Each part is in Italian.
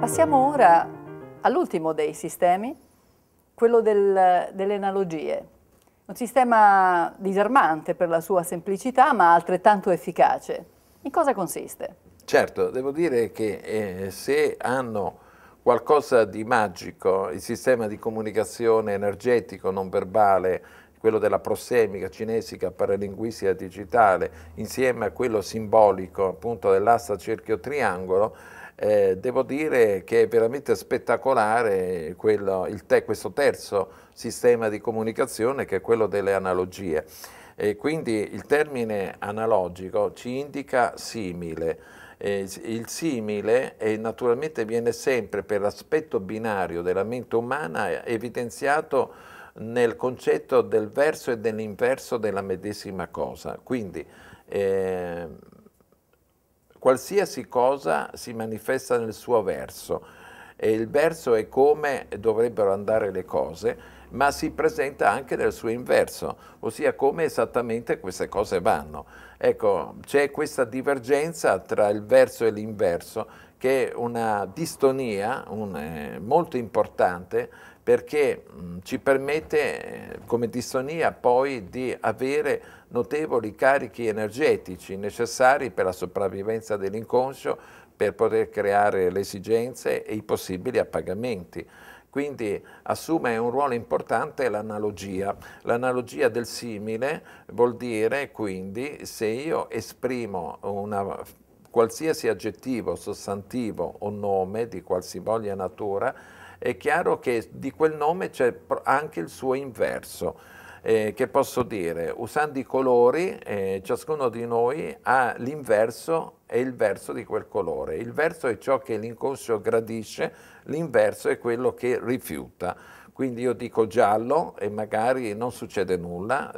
Passiamo ora all'ultimo dei sistemi, quello del, delle analogie. Un sistema disarmante per la sua semplicità ma altrettanto efficace. In cosa consiste? Certo, devo dire che eh, se hanno qualcosa di magico il sistema di comunicazione energetico non verbale quello della prossemica cinesica paralinguistica digitale, insieme a quello simbolico appunto dell'asta cerchio triangolo, eh, devo dire che è veramente spettacolare quello, te, questo terzo sistema di comunicazione che è quello delle analogie. E quindi il termine analogico ci indica simile. Eh, il simile è, naturalmente viene sempre per l'aspetto binario della mente umana evidenziato nel concetto del verso e dell'inverso della medesima cosa. Quindi eh, qualsiasi cosa si manifesta nel suo verso e il verso è come dovrebbero andare le cose, ma si presenta anche nel suo inverso, ossia come esattamente queste cose vanno. Ecco, c'è questa divergenza tra il verso e l'inverso che è una distonia un, eh, molto importante perché mh, mm, ci permette eh, come distonia poi di avere notevoli carichi energetici necessari per la sopravvivenza dell'inconscio, per poter creare le esigenze e i possibili appagamenti. Quindi assume un ruolo importante l'analogia. L'analogia del simile vuol dire quindi se io esprimo una, qualsiasi aggettivo, sostantivo o nome di qualsivoglia natura, è chiaro che di quel nome c'è anche il suo inverso. Eh, che posso dire, usando i colori, eh, ciascuno di noi ha l'inverso e il verso di quel colore. Il verso è ciò che l'inconscio gradisce, l'inverso è quello che rifiuta. Quindi io dico giallo e magari non succede nulla,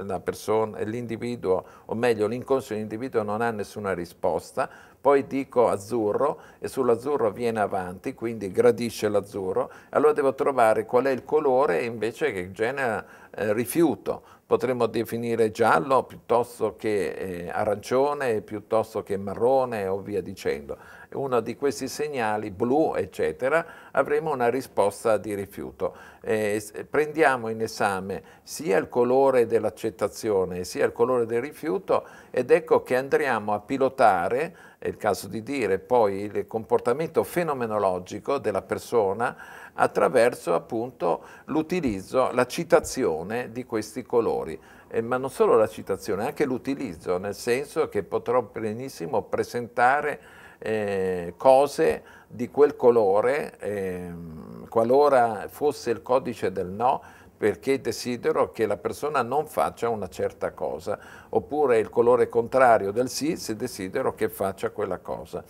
l'individuo, o meglio l'inconscio dell'individuo non ha nessuna risposta, poi dico azzurro e sull'azzurro viene avanti, quindi gradisce l'azzurro, allora devo trovare qual è il colore invece che genera eh, rifiuto. Potremmo definire giallo piuttosto che eh, arancione, piuttosto che marrone o via dicendo uno di questi segnali blu, eccetera, avremo una risposta di rifiuto. Eh, prendiamo in esame sia il colore dell'accettazione sia il colore del rifiuto ed ecco che andremo a pilotare, è il caso di dire, poi il comportamento fenomenologico della persona attraverso appunto l'utilizzo, la citazione di questi colori. Eh, ma non solo la citazione, anche l'utilizzo, nel senso che potrò benissimo presentare eh, cose di quel colore, eh, qualora fosse il codice del no, perché desidero che la persona non faccia una certa cosa, oppure il colore contrario del sì se desidero che faccia quella cosa.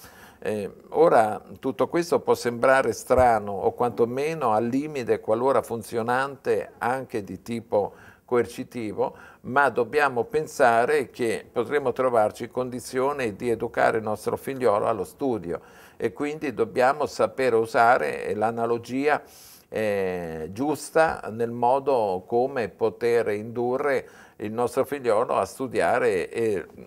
Eh, ora tutto questo può sembrare strano o quantomeno al limite qualora funzionante anche di tipo coercitivo, ma dobbiamo pensare che potremo trovarci in condizione di educare il nostro figliolo allo studio e quindi dobbiamo sapere usare eh, l'analogia eh, giusta nel modo come poter indurre il nostro figliolo a studiare e mm,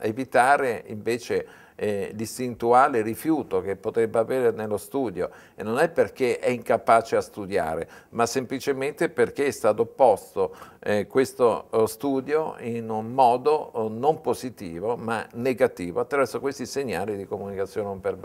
evitare invece eh, distintuale rifiuto che potrebbe avere nello studio e non è perché è incapace a studiare, ma semplicemente perché è stato posto eh, questo eh, studio in un modo eh, non positivo ma negativo attraverso questi segnali di comunicazione non verbale.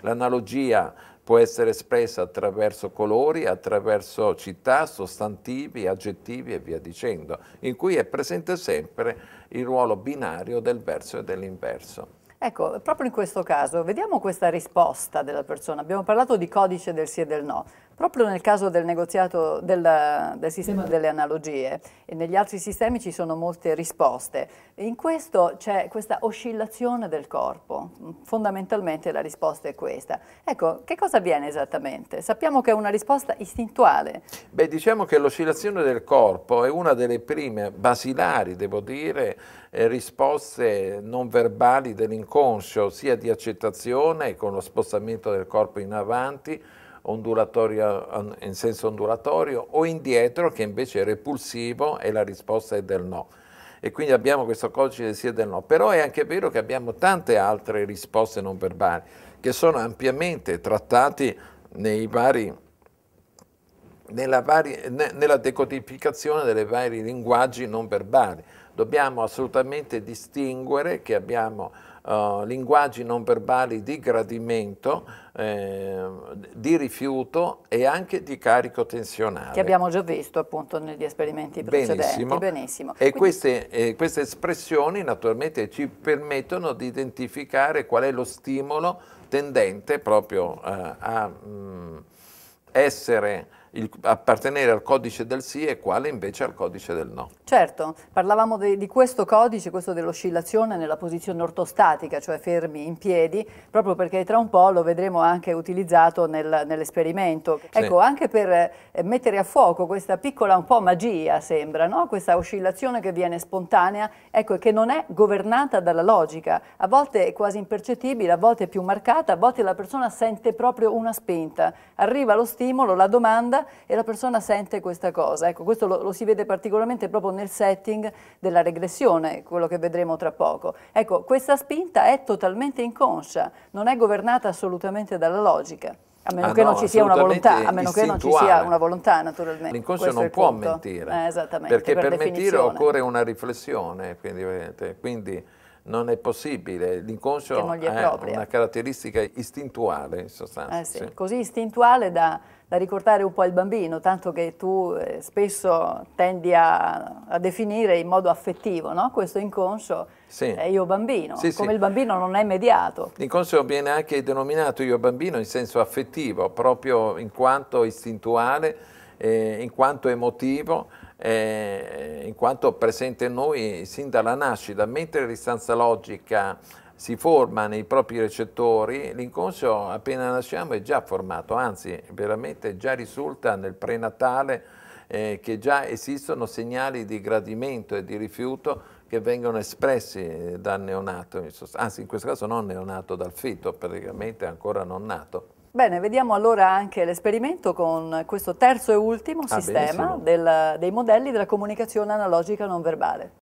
L'analogia può essere espressa attraverso colori, attraverso città, sostantivi, aggettivi e via dicendo, in cui è presente sempre il ruolo binario del verso e dell'inverso. Ecco, proprio in questo caso, vediamo questa risposta della persona. Abbiamo parlato di codice del sì e del no. Proprio nel caso del negoziato del, del sistema delle analogie e negli altri sistemi ci sono molte risposte. In questo c'è questa oscillazione del corpo, fondamentalmente la risposta è questa. Ecco, che cosa avviene esattamente? Sappiamo che è una risposta istintuale. Beh, diciamo che l'oscillazione del corpo è una delle prime basilari, devo dire, eh, risposte non verbali dell'inconscio, sia di accettazione con lo spostamento del corpo in avanti, ondulatorio, in senso ondulatorio o indietro che invece è repulsivo e la risposta è del no. E quindi abbiamo questo codice del sì e del no. Però è anche vero che abbiamo tante altre risposte non verbali che sono ampiamente trattate vari, nella, vari, nella decodificazione dei vari linguaggi non verbali. Dobbiamo assolutamente distinguere che abbiamo eh, linguaggi non verbali di gradimento, eh, di rifiuto e anche di carico tensionale. Che abbiamo già visto appunto negli esperimenti precedenti. Benissimo. Benissimo. E Quindi... queste, eh, queste espressioni naturalmente ci permettono di identificare qual è lo stimolo tendente proprio eh, a mh, mm, essere il, appartenere al codice del sì e quale invece al codice del no. Certo, parlavamo de, di questo codice, questo dell'oscillazione nella posizione ortostatica, cioè fermi in piedi, proprio perché tra un po' lo vedremo anche utilizzato nel, nell'esperimento. Sì. Ecco, anche per eh, mettere a fuoco questa piccola un po' magia, sembra, no? questa oscillazione che viene spontanea, ecco, che non è governata dalla logica, a volte è quasi impercettibile, a volte è più marcata, a volte la persona sente proprio una spinta, arriva lo stimolo, la domanda, domanda e la persona sente questa cosa. Ecco, questo lo, lo, si vede particolarmente proprio nel setting della regressione, quello che vedremo tra poco. Ecco, questa spinta è totalmente inconscia, non è governata assolutamente dalla logica. A meno, ah che, no, non volontà, a meno che non ci sia una volontà, naturalmente. L'inconscio non può mentire, eh, perché per, per mentire occorre una riflessione, quindi, quindi non è possibile, l'inconscio è, è una caratteristica istintuale in sostanza. Eh sì, sì. Così istintuale da, da, ricordare un po' il bambino, tanto che tu eh, spesso tendi a, a, definire in modo affettivo no? questo inconscio sì. eh, io bambino, come il bambino non è mediato. L'inconscio viene anche denominato io bambino in senso affettivo, proprio in quanto istintuale, eh, in quanto emotivo eh, in quanto presente in noi sin dalla nascita, mentre l'istanza logica si forma nei propri recettori, l'inconscio appena nasciamo è già formato, anzi veramente già risulta nel prenatale eh, che già esistono segnali di gradimento e di rifiuto che vengono espressi dal neonato, anzi in questo caso non neonato, dal feto, praticamente ancora non nato. Bene, vediamo allora anche l'esperimento con questo terzo e ultimo ah, sistema del, dei modelli della comunicazione analogica non verbale.